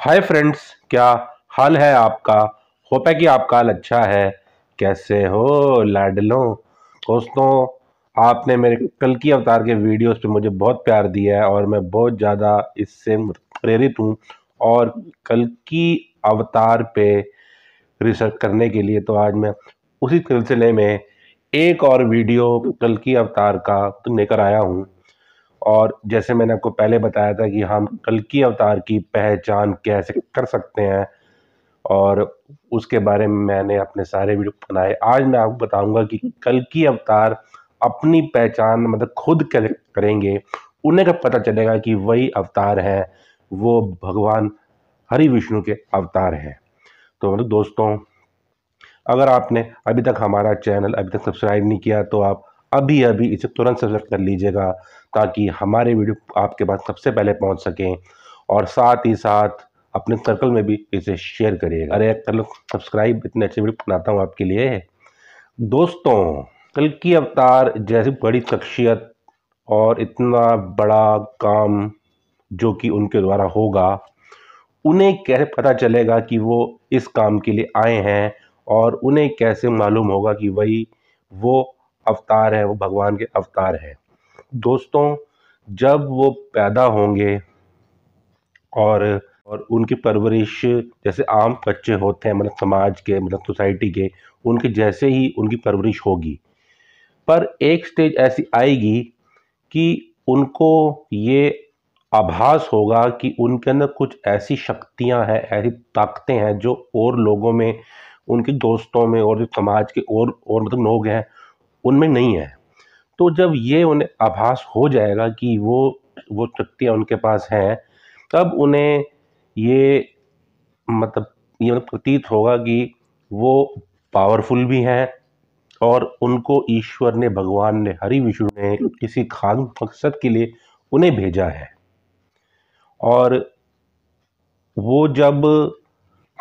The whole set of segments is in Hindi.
हाय फ्रेंड्स क्या हाल है आपका होप है कि आपका हाल अच्छा है कैसे हो लाडलो दोस्तों आपने मेरे कल की अवतार के वीडियोस पे मुझे बहुत प्यार दिया है और मैं बहुत ज़्यादा इससे प्रेरित हूँ और कल की अवतार पे रिसर्च करने के लिए तो आज मैं उसी सिलसिले में एक और वीडियो कल की अवतार का लेकर आया हूँ और जैसे मैंने आपको पहले बताया था कि हम कल्कि अवतार की पहचान कैसे कर सकते हैं और उसके बारे में मैंने अपने सारे वीडियो बनाए आज मैं आपको बताऊंगा कि कल्कि अवतार अपनी पहचान मतलब खुद करेंगे उन्हें कब पता चलेगा कि वही अवतार हैं वो भगवान हरि विष्णु के अवतार हैं तो मतलब दोस्तों अगर आपने अभी तक हमारा चैनल अभी तक सब्सक्राइब नहीं किया तो आप अभी अभी इसे तुरंत सब्सक्राइब कर लीजिएगा ताकि हमारे वीडियो आपके पास सबसे पहले पहुंच सकें और साथ ही साथ अपने सर्कल में भी इसे शेयर करिएगा अरे कल सब्सक्राइब इतने अच्छे वीडियो बनाता हूँ आपके लिए दोस्तों कल की अवतार जैसी बड़ी शख्सियत और इतना बड़ा काम जो कि उनके द्वारा होगा उन्हें कैसे पता चलेगा कि वो इस काम के लिए आए हैं और उन्हें कैसे मालूम होगा कि वही वो अवतार है वो भगवान के अवतार है दोस्तों जब वो पैदा होंगे और और उनकी परवरिश जैसे आम बच्चे होते हैं मतलब समाज के मतलब सोसाइटी के उनके जैसे ही उनकी परवरिश होगी पर एक स्टेज ऐसी आएगी कि उनको ये आभास होगा कि उनके अंदर कुछ ऐसी शक्तियां हैं ऐसी ताकतें हैं जो और लोगों में उनके दोस्तों में और जो समाज के और और मतलब लोग हैं उनमें नहीं है तो जब ये उन्हें आभास हो जाएगा कि वो वो शक्तियाँ उनके पास हैं तब उन्हें ये मतलब ये प्रतीत होगा कि वो पावरफुल भी हैं और उनको ईश्वर ने भगवान ने हरि विष्णु ने किसी खास मकसद के लिए उन्हें भेजा है और वो जब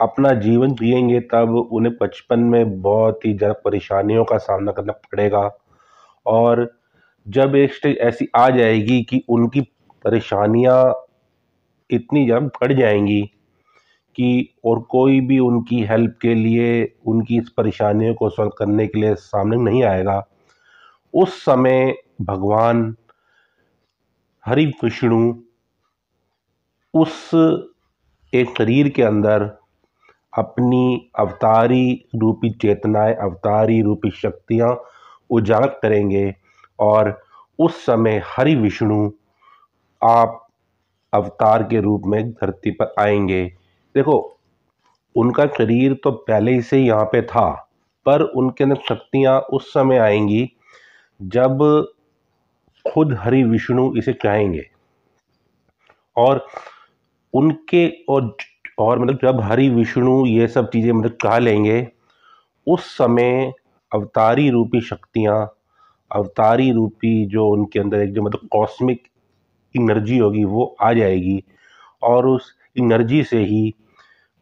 अपना जीवन जियेंगे तब उन्हें बचपन में बहुत ही ज़्यादा परेशानियों का सामना करना पड़ेगा और जब एक स्टेज ऐसी आ जाएगी कि उनकी परेशानियाँ इतनी ज़्यादा बढ़ जाएंगी कि और कोई भी उनकी हेल्प के लिए उनकी इस परेशानियों को सॉल्व करने के लिए सामने नहीं आएगा उस समय भगवान हरि विष्णु उस एक शरीर के अंदर अपनी अवतारी रूपी चेतनाएं अवतारी रूपी शक्तियाँ उजागर करेंगे और उस समय हरि विष्णु आप अवतार के रूप में धरती पर आएंगे देखो उनका शरीर तो पहले ही से यहाँ पे था पर उनके अंदर शक्तियाँ उस समय आएंगी जब खुद हरि विष्णु इसे चाहेंगे और उनके और और मतलब जब हरि विष्णु ये सब चीज़ें मतलब कह लेंगे उस समय अवतारी रूपी शक्तियाँ अवतारी रूपी जो उनके अंदर एक जो मतलब कॉस्मिक इनर्जी होगी वो आ जाएगी और उस इनर्जी से ही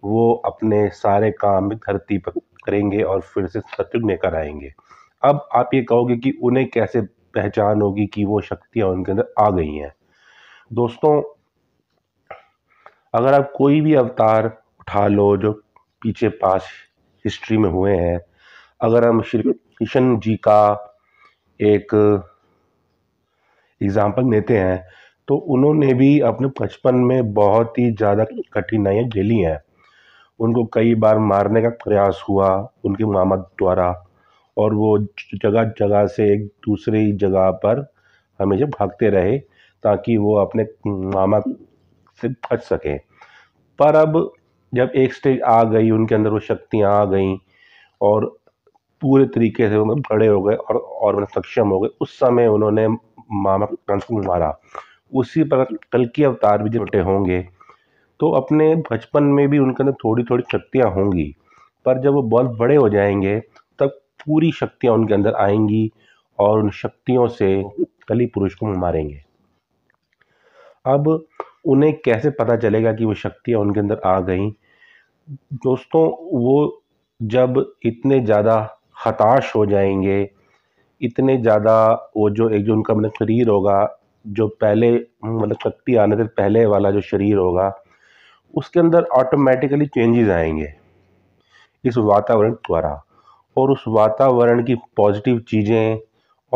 वो अपने सारे काम धरती पर करेंगे और फिर से सतयुग लेकर आएंगे अब आप ये कहोगे कि उन्हें कैसे पहचान होगी कि वो शक्तियाँ उनके अंदर आ गई हैं दोस्तों अगर आप कोई भी अवतार उठा लो जो पीछे पास हिस्ट्री में हुए हैं अगर हम श्री कृष्ण जी का एक एग्ज़ाम्पल लेते हैं तो उन्होंने भी अपने बचपन में बहुत ही ज़्यादा कठिनाइयाँ झेली हैं उनको कई बार मारने का प्रयास हुआ उनके मामा द्वारा और वो जगह जगह से एक दूसरी जगह पर हमेशा भागते रहे ताकि वो अपने मामा से बच सकें पर अब जब एक स्टेज आ गई उनके अंदर वो शक्तियाँ आ गई और पूरे तरीके से वो मतलब बड़े हो गए और और मतलब सक्षम हो गए उस समय उन्होंने मामा कंस को मारा उसी पर कल के अवतार भी जब होंगे तो अपने बचपन में भी उनके अंदर थोड़ी थोड़ी शक्तियाँ होंगी पर जब वो बहुत बड़े हो जाएंगे तब पूरी शक्तियाँ उनके अंदर आएंगी और उन शक्तियों से कली पुरुष को मारेंगे अब उन्हें कैसे पता चलेगा कि वो शक्तियाँ उनके अंदर आ गई दोस्तों वो जब इतने ज़्यादा हताश हो जाएंगे इतने ज़्यादा वो जो एक जो उनका मतलब शरीर होगा जो पहले मतलब शक्ति आने से पहले वाला जो शरीर होगा उसके अंदर ऑटोमेटिकली चेंजेस आएंगे इस वातावरण द्वारा और उस वातावरण की पॉजिटिव चीज़ें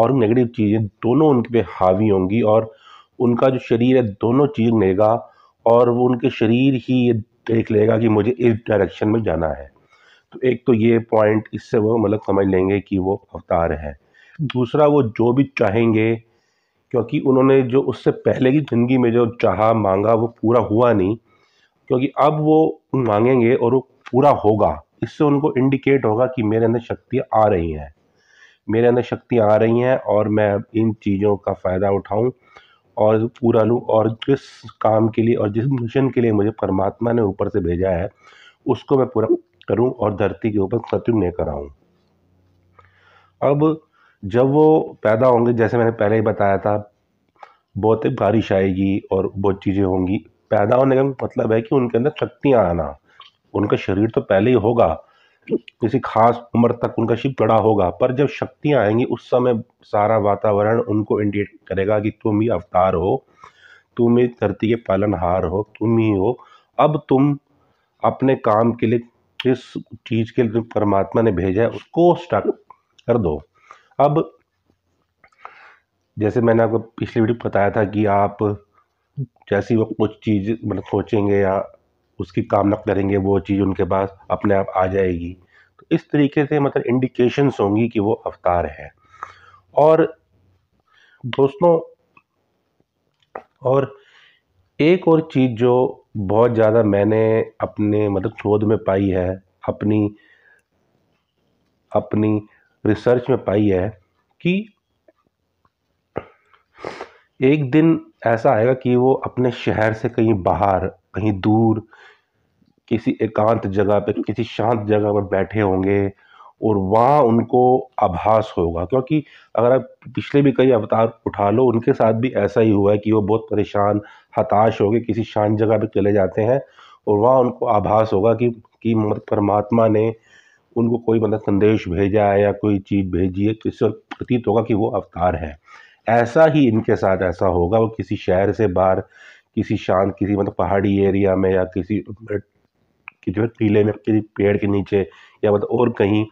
और नेगेटिव चीज़ें दोनों उनके पे हावी होंगी और उनका जो शरीर है दोनों चीज लेगा और वो उनके शरीर ही ये देख लेगा कि मुझे इस डायरेक्शन में जाना है तो एक तो ये पॉइंट इससे वो मतलब समझ लेंगे कि वो अवतार है दूसरा वो जो भी चाहेंगे क्योंकि उन्होंने जो उससे पहले की ज़िंदगी में जो चाहा मांगा वो पूरा हुआ नहीं क्योंकि अब वो मांगेंगे और वो पूरा होगा इससे उनको इंडिकेट होगा कि मेरे अंदर शक्तियाँ आ रही हैं मेरे अंदर शक्तियाँ आ रही हैं और मैं इन चीज़ों का फ़ायदा उठाऊँ और पूरा लूँ और जिस काम के लिए और जिस मिशन के लिए मुझे परमात्मा ने ऊपर से भेजा है उसको मैं पूरा करूँ और धरती के ऊपर खत्म नहीं कराऊँ अब जब वो पैदा होंगे जैसे मैंने पहले ही बताया था बहुत बारिश आएगी और बहुत चीज़ें होंगी पैदा होने का मतलब है कि उनके अंदर शक्तियाँ आना उनका शरीर तो पहले ही होगा किसी खास उम्र तक उनका शिव चढ़ा होगा पर जब शक्तियाँ आएंगी उस समय सारा वातावरण उनको इंडिकेट करेगा कि तुम ही अवतार हो तुम ही धरती के पालनहार हो तुम ही हो अब तुम अपने काम के लिए किस चीज़ के लिए परमात्मा ने भेजा है उसको स्टार्ट कर दो अब जैसे मैंने आपको पिछली वीडियो बताया था कि आप जैसी वो कुछ चीज़ मतलब सोचेंगे या उसकी कामना करेंगे वो चीज़ उनके पास अपने आप आ जाएगी तो इस तरीके से मतलब इंडिकेशंस होंगी कि वो अवतार है और दोस्तों और एक और चीज़ जो बहुत ज़्यादा मैंने अपने मतलब शोध में पाई है अपनी अपनी रिसर्च में पाई है कि एक दिन ऐसा आएगा कि वो अपने शहर से कहीं बाहर कहीं दूर किसी एकांत जगह पर किसी शांत जगह पर बैठे होंगे और वहाँ उनको आभास होगा क्योंकि अगर आप पिछले भी कई अवतार उठा लो उनके साथ भी ऐसा ही हुआ है कि वो बहुत परेशान हताश हो गए किसी शांत जगह पर चले जाते हैं और वहाँ उनको आभास होगा कि कि परमात्मा ने उनको कोई मतलब संदेश भेजा है या कोई चीज़ भेजी है तो इससे प्रतीत होगा कि वो अवतार है ऐसा ही इनके साथ ऐसा होगा वो किसी शहर से बाहर किसी शांत किसी मतलब पहाड़ी एरिया में या किसी कि जो है टीले में किसी पेड़ के नीचे या मतलब और कहीं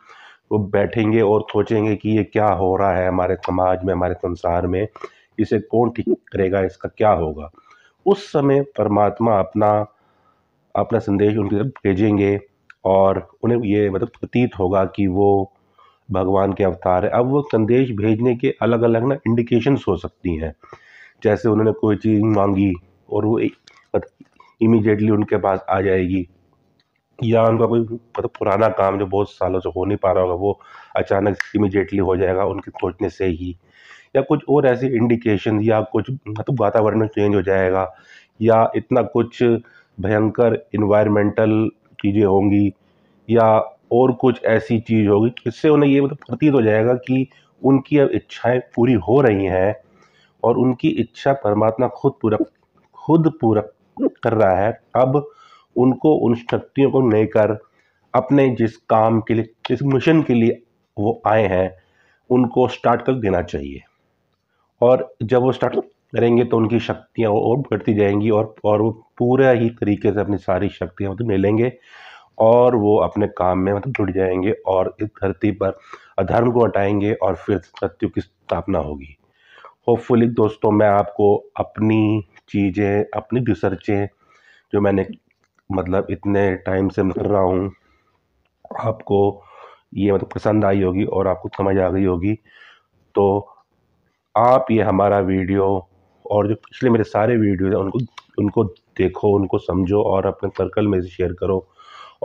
वो बैठेंगे और सोचेंगे कि ये क्या हो रहा है हमारे समाज में हमारे संसार में इसे कौन ठीक करेगा इसका क्या होगा उस समय परमात्मा अपना अपना संदेश उनकी तरफ भेजेंगे और उन्हें ये मतलब प्रतीत होगा कि वो भगवान के अवतार है अब वो संदेश भेजने के अलग अलग ना इंडिकेशंस हो सकती हैं जैसे उन्होंने कोई चीज़ मांगी और वो इमीडिएटली मतलब उनके पास आ जाएगी या उनका कोई मतलब पुराना काम जो बहुत सालों से हो नहीं पा रहा होगा वो अचानक इमिजिएटली हो जाएगा उनके सोचने से ही या कुछ और ऐसी इंडिकेशन या कुछ मतलब वातावरण में चेंज हो जाएगा या इतना कुछ भयंकर इन्वायरमेंटल चीज़ें होंगी या और कुछ ऐसी चीज़ होगी इससे उन्हें ये मतलब प्रतीत हो जाएगा कि उनकी अब इच्छाएं पूरी हो रही हैं और उनकी इच्छा परमात्मा खुद पूरा खुद पूरा कर रहा है अब उनको उन शक्तियों को लेकर अपने जिस काम के लिए जिस मिशन के लिए वो आए हैं उनको स्टार्ट कर देना चाहिए और जब वो स्टार्ट करेंगे तो उनकी शक्तियाँ और बढ़ती जाएंगी और और वो पूरा ही तरीके से अपनी सारी शक्तियाँ मतलब ले लेंगे और वो अपने काम में मतलब जुड़ जाएंगे और इस धरती पर अधर्म को हटाएंगे और फिर सत्यु की स्थापना होगी होपफुली दोस्तों मैं आपको अपनी चीज़ें अपनी रिसर्चें जो मैंने मतलब इतने टाइम से मैं कर रहा हूँ आपको ये मतलब पसंद आई होगी और आपको समझ आ गई होगी तो आप ये हमारा वीडियो और जो पिछले मेरे सारे वीडियो हैं उनको उनको देखो उनको समझो और अपने सर्कल में शेयर करो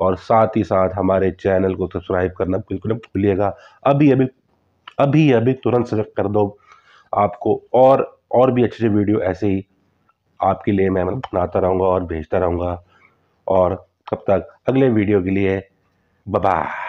और साथ ही साथ हमारे चैनल को सब्सक्राइब करना बिल्कुल ना भूलिएगा अभी अभी अभी अभी तुरंत सजेक्ट कर दो आपको और और भी अच्छे अच्छे वीडियो ऐसे ही आपके लिए मैं मतलब बनाता रहूँगा और भेजता रहूँगा और तब तक अगले वीडियो के लिए बाय